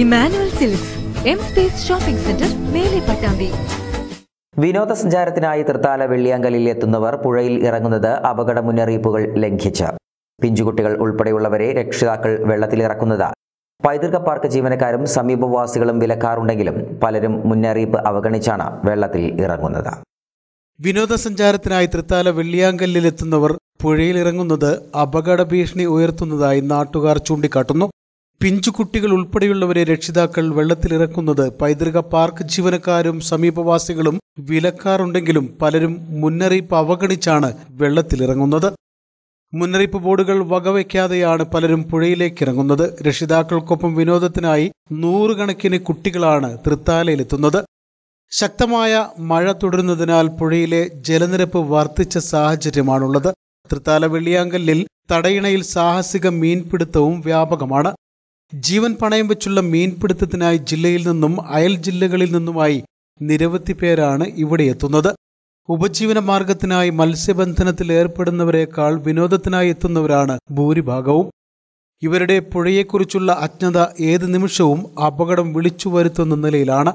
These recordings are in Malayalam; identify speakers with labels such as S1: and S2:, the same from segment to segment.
S1: Emmanuel silks M space shopping centre Mele Pattambi
S2: വിനോദസഞ്ചാരത്തിനായി Thrithala വെള്ളിയാങ്കലിൽ എത്തുന്നവർ പുഴയിൽ ഇറങ്ങുന്നത് അപകട മുന്നറിയിപ്പുകൾ ലംഘിച്ച് പിഞ്ചുകുട്ടികൾ ഉൾപ്പെടെയുള്ളവരെ രക്ഷിതാക്കൾ വെള്ളത്തിലിറക്കുന്നത് പൈതൃക പാർക്ക് ജീവനക്കാരും സമീപവാസികളും വിലക്കാറുണ്ടെങ്കിലും പലരും മുന്നറിയിപ്പ് അവഗണിച്ചാണ് വെള്ളത്തിൽ ഇറങ്ങുന്നത്
S3: വിനോദസഞ്ചാരത്തിനായി തൃത്താല പുഴയിൽ ഇറങ്ങുന്നത് അപകട ഭീഷണി ഉയർത്തുന്നതായി നാട്ടുകാർ ചൂണ്ടിക്കാട്ടുന്നു പിഞ്ചുകുട്ടികൾ ഉൾപ്പെടെയുള്ളവരെ രക്ഷിതാക്കൾ വെള്ളത്തിലിറക്കുന്നത് പൈതൃക പാർക്ക് ജീവനക്കാരും സമീപവാസികളും വിലക്കാറുണ്ടെങ്കിലും പലരും മുന്നറിയിപ്പ് അവഗണിച്ചാണ് വെള്ളത്തിലിറങ്ങുന്നത് മുന്നറിയിപ്പ് ബോർഡുകൾ വകവയ്ക്കാതെയാണ് പലരും പുഴയിലേക്ക് ഇറങ്ങുന്നത് രക്ഷിതാക്കൾക്കൊപ്പം വിനോദത്തിനായി നൂറുകണക്കിന് കുട്ടികളാണ് തൃത്താലയിലെത്തുന്നത് ശക്തമായ മഴ തുടരുന്നതിനാൽ പുഴയിലെ ജലനിരപ്പ് വർദ്ധിച്ച സാഹചര്യമാണുള്ളത് തൃത്താല വെള്ളിയാങ്കല്ലിൽ തടയിണയിൽ സാഹസിക മീൻപിടുത്തവും വ്യാപകമാണ് ജീവൻ പണയം വെച്ചുള്ള മീൻപിടുത്തത്തിനായി ജില്ലയിൽ നിന്നും അയൽ ജില്ലകളിൽ നിന്നുമായി നിരവധി പേരാണ് ഇവിടെ എത്തുന്നത് ഉപജീവന മാർഗത്തിനായി മത്സ്യബന്ധനത്തിൽ ഏർപ്പെടുന്നവരെക്കാൾ വിനോദത്തിനായി എത്തുന്നവരാണ് ഭൂരിഭാഗവും ഇവരുടെ പുഴയെക്കുറിച്ചുള്ള അജ്ഞത ഏത് നിമിഷവും അപകടം വിളിച്ചു വരുത്തുന്ന നിലയിലാണ്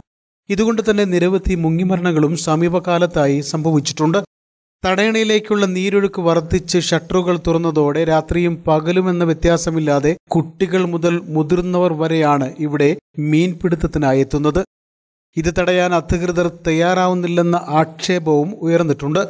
S3: ഇതുകൊണ്ട് തന്നെ നിരവധി മുങ്ങിമരണങ്ങളും സമീപകാലത്തായി സംഭവിച്ചിട്ടുണ്ട് തടയണയിലേക്കുള്ള നീരൊഴുക്ക് വർദ്ധിച്ച് ഷട്ടറുകൾ തുറന്നതോടെ രാത്രിയും പകലുമെന്ന വ്യത്യാസമില്ലാതെ കുട്ടികൾ മുതൽ മുതിർന്നവർ വരെയാണ് ഇവിടെ മീൻപിടുത്തത്തിനായി എത്തുന്നത് ഇത് തടയാൻ അധികൃതർ തയ്യാറാവുന്നില്ലെന്ന ആക്ഷേപവും ഉയർന്നിട്ടുണ്ട്